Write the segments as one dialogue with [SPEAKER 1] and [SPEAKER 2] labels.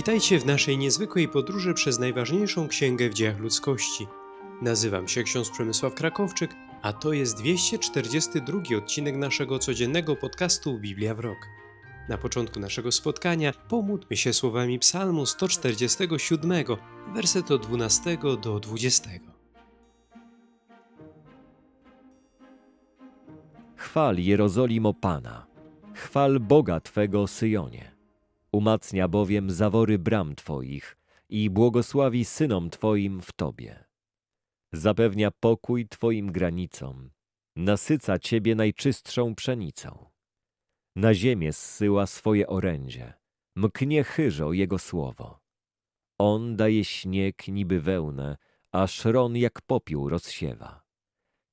[SPEAKER 1] Witajcie w naszej niezwykłej podróży przez najważniejszą księgę w dziejach ludzkości. Nazywam się ksiądz Przemysław Krakowczyk, a to jest 242 odcinek naszego codziennego podcastu Biblia w rok. Na początku naszego spotkania pomódlmy się słowami Psalmu 147, werset od 12 do 20.
[SPEAKER 2] Chwal Jerozolimo Pana, chwal Boga Twego Syjonie Umacnia bowiem zawory bram Twoich i błogosławi synom Twoim w Tobie. Zapewnia pokój Twoim granicom, nasyca Ciebie najczystszą pszenicą. Na ziemię zsyła swoje orędzie, mknie chyżo Jego słowo. On daje śnieg niby wełnę, a szron jak popiół rozsiewa.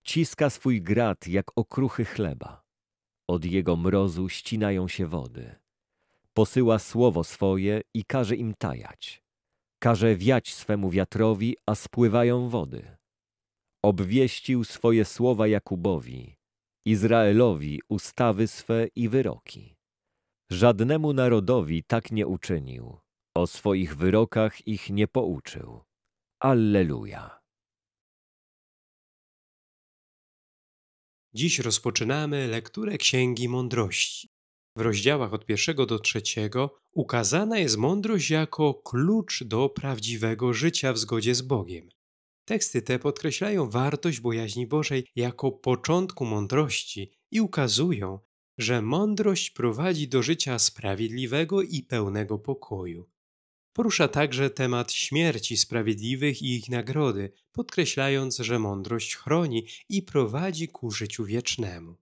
[SPEAKER 2] Ciska swój grat jak okruchy chleba. Od jego mrozu ścinają się wody. Posyła słowo swoje i każe im tajać. Każe wiać swemu wiatrowi, a spływają wody. Obwieścił swoje słowa Jakubowi, Izraelowi ustawy swe i wyroki. Żadnemu narodowi tak nie uczynił, o swoich
[SPEAKER 1] wyrokach ich nie pouczył. Alleluja. Dziś rozpoczynamy lekturę Księgi Mądrości w rozdziałach od pierwszego do trzeciego ukazana jest mądrość jako klucz do prawdziwego życia w zgodzie z Bogiem. Teksty te podkreślają wartość bojaźni Bożej jako początku mądrości i ukazują, że mądrość prowadzi do życia sprawiedliwego i pełnego pokoju. Porusza także temat śmierci sprawiedliwych i ich nagrody, podkreślając, że mądrość chroni i prowadzi ku życiu wiecznemu.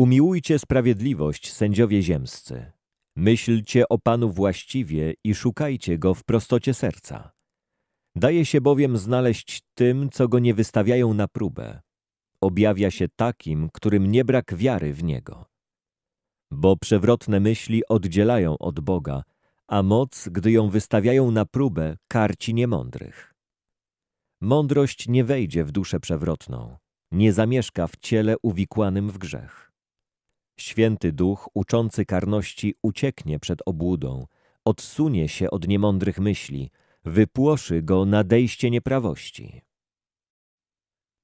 [SPEAKER 2] Umiłujcie sprawiedliwość, sędziowie ziemscy. Myślcie o Panu właściwie i szukajcie Go w prostocie serca. Daje się bowiem znaleźć tym, co Go nie wystawiają na próbę. Objawia się takim, którym nie brak wiary w Niego. Bo przewrotne myśli oddzielają od Boga, a moc, gdy ją wystawiają na próbę, karci niemądrych. Mądrość nie wejdzie w duszę przewrotną, nie zamieszka w ciele uwikłanym w grzech. Święty Duch, uczący karności, ucieknie przed obłudą, odsunie się od niemądrych myśli, wypłoszy go nadejście nieprawości.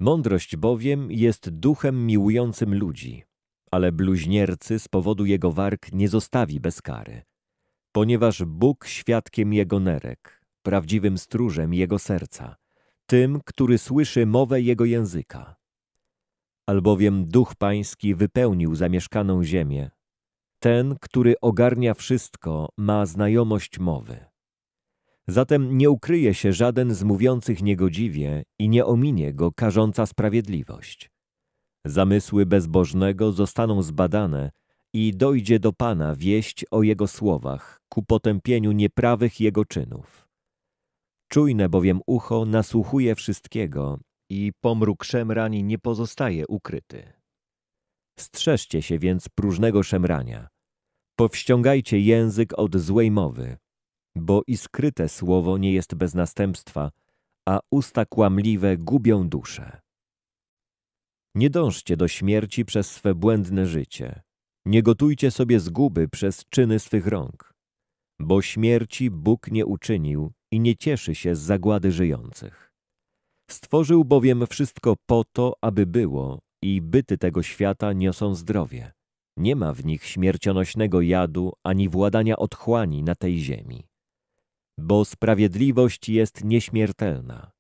[SPEAKER 2] Mądrość bowiem jest duchem miłującym ludzi, ale bluźniercy z powodu jego warg nie zostawi bez kary, ponieważ Bóg świadkiem jego nerek, prawdziwym stróżem jego serca, tym, który słyszy mowę jego języka albowiem Duch Pański wypełnił zamieszkaną ziemię. Ten, który ogarnia wszystko, ma znajomość mowy. Zatem nie ukryje się żaden z mówiących niegodziwie i nie ominie go karząca sprawiedliwość. Zamysły bezbożnego zostaną zbadane i dojdzie do Pana wieść o Jego słowach ku potępieniu nieprawych Jego czynów. Czujne bowiem ucho nasłuchuje wszystkiego i pomruk szemrani nie pozostaje ukryty. Strzeżcie się więc próżnego szemrania. Powściągajcie język od złej mowy, bo i skryte słowo nie jest bez następstwa, a usta kłamliwe gubią duszę. Nie dążcie do śmierci przez swe błędne życie. Nie gotujcie sobie zguby przez czyny swych rąk, bo śmierci Bóg nie uczynił i nie cieszy się z zagłady żyjących. Stworzył bowiem wszystko po to, aby było i byty tego świata niosą zdrowie. Nie ma w nich śmiercionośnego jadu ani władania otchłani na tej ziemi. Bo sprawiedliwość jest nieśmiertelna.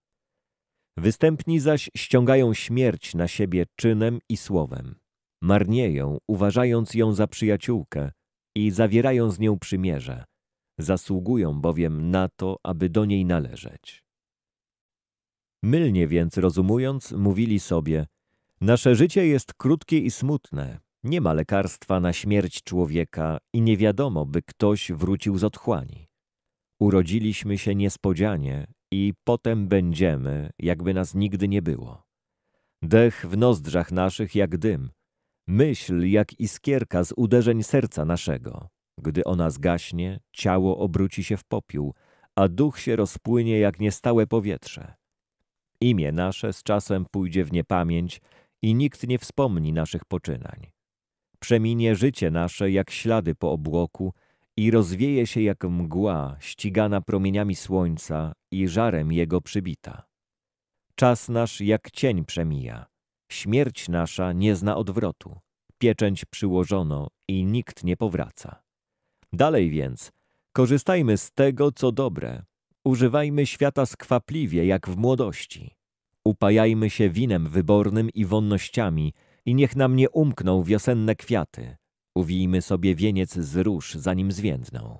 [SPEAKER 2] Występni zaś ściągają śmierć na siebie czynem i słowem. Marnieją, uważając ją za przyjaciółkę i zawierają z nią przymierze. Zasługują bowiem na to, aby do niej należeć. Mylnie więc rozumując, mówili sobie, nasze życie jest krótkie i smutne, nie ma lekarstwa na śmierć człowieka i nie wiadomo, by ktoś wrócił z otchłani. Urodziliśmy się niespodzianie i potem będziemy, jakby nas nigdy nie było. Dech w nozdrzach naszych jak dym, myśl jak iskierka z uderzeń serca naszego. Gdy ona zgaśnie, ciało obróci się w popiół, a duch się rozpłynie jak niestałe powietrze. Imię nasze z czasem pójdzie w niepamięć i nikt nie wspomni naszych poczynań. Przeminie życie nasze jak ślady po obłoku i rozwieje się jak mgła ścigana promieniami słońca i żarem jego przybita. Czas nasz jak cień przemija, śmierć nasza nie zna odwrotu, pieczęć przyłożono i nikt nie powraca. Dalej więc, korzystajmy z tego, co dobre, używajmy świata skwapliwie jak w młodości. Upajajmy się winem wybornym i wonnościami i niech nam nie umkną wiosenne kwiaty. Uwijmy sobie wieniec z róż, zanim zwiędną.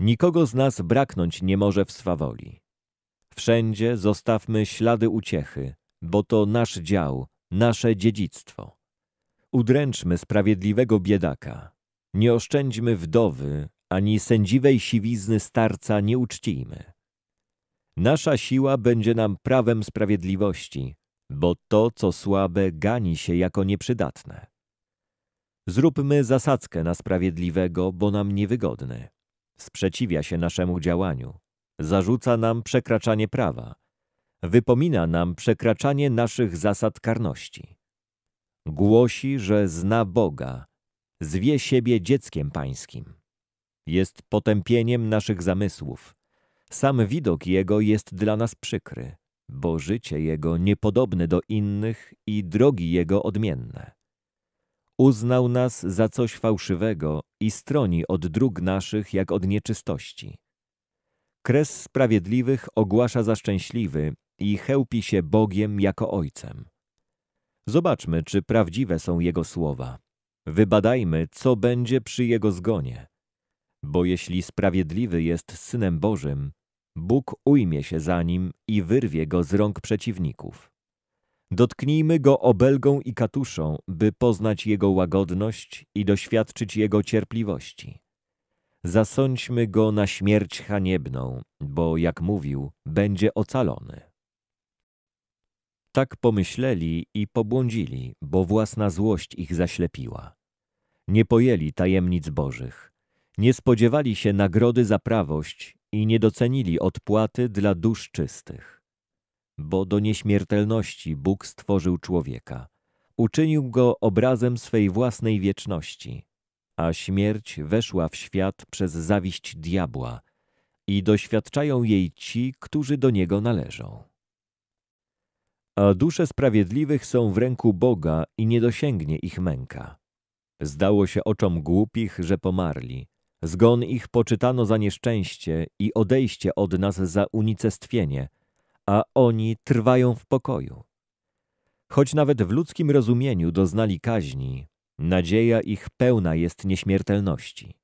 [SPEAKER 2] Nikogo z nas braknąć nie może w swawoli. Wszędzie zostawmy ślady uciechy, bo to nasz dział, nasze dziedzictwo. Udręczmy sprawiedliwego biedaka. Nie oszczędźmy wdowy, ani sędziwej siwizny starca nie uczcijmy. Nasza siła będzie nam prawem sprawiedliwości, bo to, co słabe, gani się jako nieprzydatne. Zróbmy zasadzkę na sprawiedliwego, bo nam niewygodny. Sprzeciwia się naszemu działaniu. Zarzuca nam przekraczanie prawa. Wypomina nam przekraczanie naszych zasad karności. Głosi, że zna Boga. Zwie siebie dzieckiem pańskim. Jest potępieniem naszych zamysłów sam widok jego jest dla nas przykry, bo życie jego niepodobne do innych i drogi jego odmienne. Uznał nas za coś fałszywego i stroni od dróg naszych jak od nieczystości. Kres sprawiedliwych ogłasza za szczęśliwy i chełpi się Bogiem jako Ojcem. Zobaczmy, czy prawdziwe są Jego słowa. Wybadajmy, co będzie przy Jego zgonie. Bo jeśli sprawiedliwy jest Synem Bożym, Bóg ujmie się za nim i wyrwie go z rąk przeciwników. Dotknijmy go obelgą i katuszą, by poznać jego łagodność i doświadczyć jego cierpliwości. Zasądźmy go na śmierć haniebną, bo jak mówił, będzie ocalony. Tak pomyśleli i pobłądzili, bo własna złość ich zaślepiła. Nie pojęli tajemnic bożych. Nie spodziewali się nagrody za prawość i nie docenili odpłaty dla dusz czystych. Bo do nieśmiertelności Bóg stworzył człowieka. Uczynił go obrazem swej własnej wieczności, a śmierć weszła w świat przez zawiść diabła i doświadczają jej ci, którzy do niego należą. A dusze sprawiedliwych są w ręku Boga i nie dosięgnie ich męka. Zdało się oczom głupich, że pomarli, Zgon ich poczytano za nieszczęście i odejście od nas za unicestwienie, a oni trwają w pokoju. Choć nawet w ludzkim rozumieniu doznali kaźni, nadzieja ich pełna jest nieśmiertelności.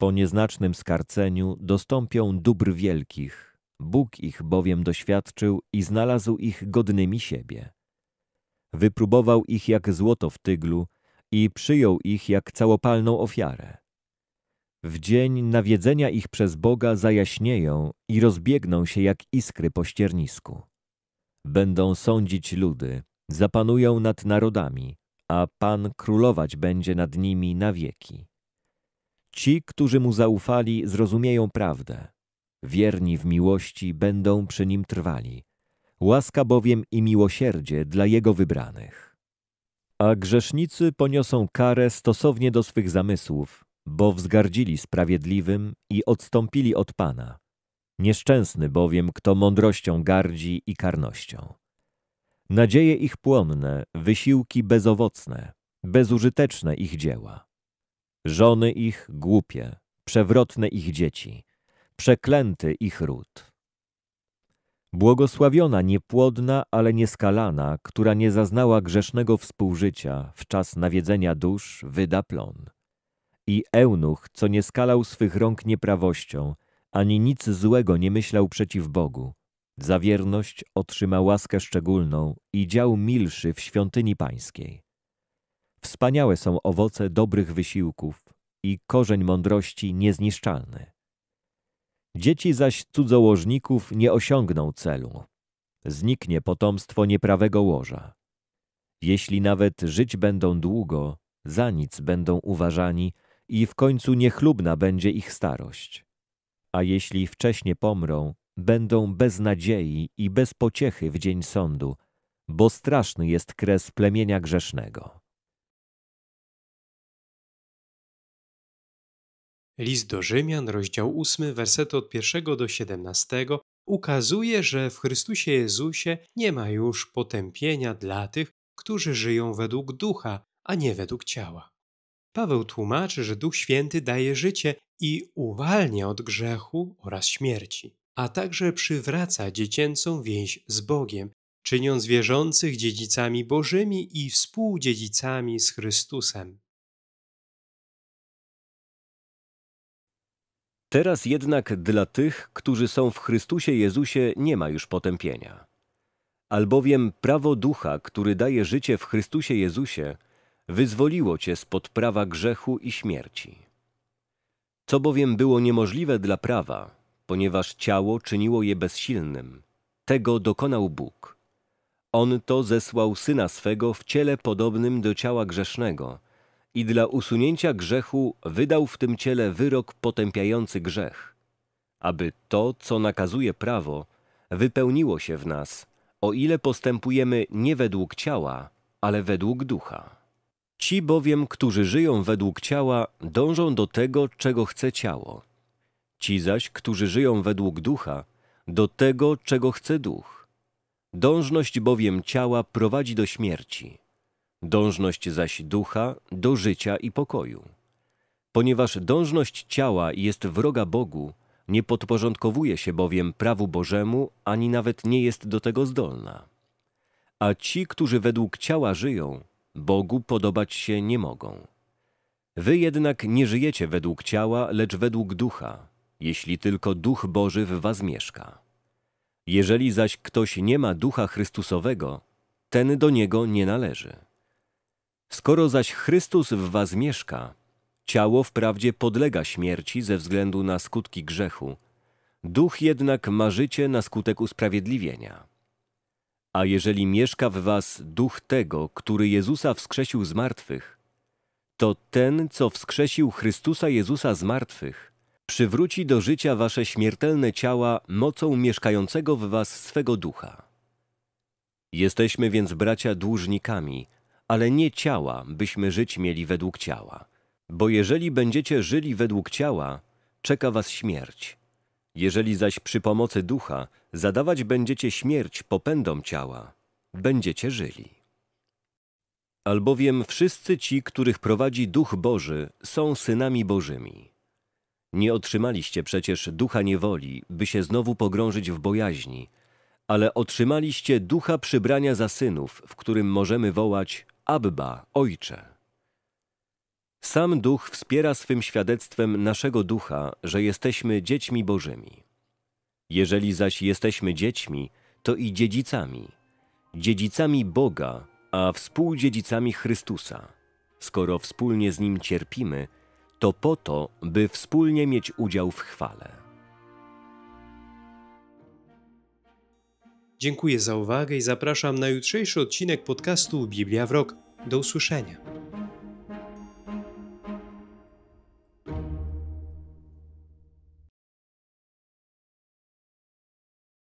[SPEAKER 2] Po nieznacznym skarceniu dostąpią dóbr wielkich, Bóg ich bowiem doświadczył i znalazł ich godnymi siebie. Wypróbował ich jak złoto w tyglu i przyjął ich jak całopalną ofiarę. W dzień nawiedzenia ich przez Boga zajaśnieją i rozbiegną się jak iskry po ściernisku. Będą sądzić ludy, zapanują nad narodami, a Pan królować będzie nad nimi na wieki. Ci, którzy Mu zaufali, zrozumieją prawdę. Wierni w miłości będą przy Nim trwali. Łaska bowiem i miłosierdzie dla Jego wybranych. A grzesznicy poniosą karę stosownie do swych zamysłów, bo wzgardzili sprawiedliwym i odstąpili od Pana. Nieszczęsny bowiem, kto mądrością gardzi i karnością. Nadzieje ich płonne, wysiłki bezowocne, bezużyteczne ich dzieła. Żony ich głupie, przewrotne ich dzieci, przeklęty ich ród. Błogosławiona niepłodna, ale nieskalana, która nie zaznała grzesznego współżycia w czas nawiedzenia dusz, wyda plon. I eunuch, co nie skalał swych rąk nieprawością, ani nic złego nie myślał przeciw Bogu. Za wierność otrzyma łaskę szczególną i dział milszy w świątyni pańskiej. Wspaniałe są owoce dobrych wysiłków i korzeń mądrości niezniszczalny. Dzieci zaś cudzołożników nie osiągną celu. Zniknie potomstwo nieprawego łoża. Jeśli nawet żyć będą długo, za nic będą uważani, i w końcu niechlubna będzie ich starość. A jeśli wcześnie pomrą, będą bez nadziei i bez pociechy w dzień sądu, bo straszny jest kres plemienia grzesznego.
[SPEAKER 1] List do Rzymian, rozdział 8, wersety od 1 do 17 ukazuje, że w Chrystusie Jezusie nie ma już potępienia dla tych, którzy żyją według ducha, a nie według ciała. Paweł tłumaczy, że Duch Święty daje życie i uwalnia od grzechu oraz śmierci, a także przywraca dziecięcą więź z Bogiem, czyniąc wierzących dziedzicami Bożymi i współdziedzicami z Chrystusem.
[SPEAKER 2] Teraz jednak dla tych, którzy są w Chrystusie Jezusie, nie ma już potępienia. Albowiem prawo ducha, który daje życie w Chrystusie Jezusie, wyzwoliło cię spod prawa grzechu i śmierci. Co bowiem było niemożliwe dla prawa, ponieważ ciało czyniło je bezsilnym, tego dokonał Bóg. On to zesłał Syna swego w ciele podobnym do ciała grzesznego i dla usunięcia grzechu wydał w tym ciele wyrok potępiający grzech, aby to, co nakazuje prawo, wypełniło się w nas, o ile postępujemy nie według ciała, ale według ducha. Ci bowiem, którzy żyją według ciała, dążą do tego, czego chce ciało. Ci zaś, którzy żyją według ducha, do tego, czego chce duch. Dążność bowiem ciała prowadzi do śmierci, dążność zaś ducha do życia i pokoju. Ponieważ dążność ciała jest wroga Bogu, nie podporządkowuje się bowiem prawu Bożemu, ani nawet nie jest do tego zdolna. A ci, którzy według ciała żyją, Bogu podobać się nie mogą. Wy jednak nie żyjecie według ciała, lecz według ducha, jeśli tylko duch Boży w was mieszka. Jeżeli zaś ktoś nie ma ducha Chrystusowego, ten do niego nie należy. Skoro zaś Chrystus w was mieszka, ciało wprawdzie podlega śmierci ze względu na skutki grzechu, duch jednak życie na skutek usprawiedliwienia. A jeżeli mieszka w was duch tego, który Jezusa wskrzesił z martwych, to ten, co wskrzesił Chrystusa Jezusa z martwych, przywróci do życia wasze śmiertelne ciała mocą mieszkającego w was swego ducha. Jesteśmy więc bracia dłużnikami, ale nie ciała, byśmy żyć mieli według ciała. Bo jeżeli będziecie żyli według ciała, czeka was śmierć jeżeli zaś przy pomocy ducha zadawać będziecie śmierć popędom ciała, będziecie żyli. Albowiem wszyscy ci, których prowadzi Duch Boży, są synami Bożymi. Nie otrzymaliście przecież ducha niewoli, by się znowu pogrążyć w bojaźni, ale otrzymaliście ducha przybrania za synów, w którym możemy wołać Abba, Ojcze. Sam Duch wspiera swym świadectwem naszego ducha, że jesteśmy dziećmi Bożymi. Jeżeli zaś jesteśmy dziećmi, to i dziedzicami, dziedzicami Boga, a współdziedzicami Chrystusa. Skoro wspólnie z Nim cierpimy, to po to, by wspólnie
[SPEAKER 1] mieć udział w chwale. Dziękuję za uwagę i zapraszam na jutrzejszy odcinek podcastu Biblia w Rok. Do usłyszenia.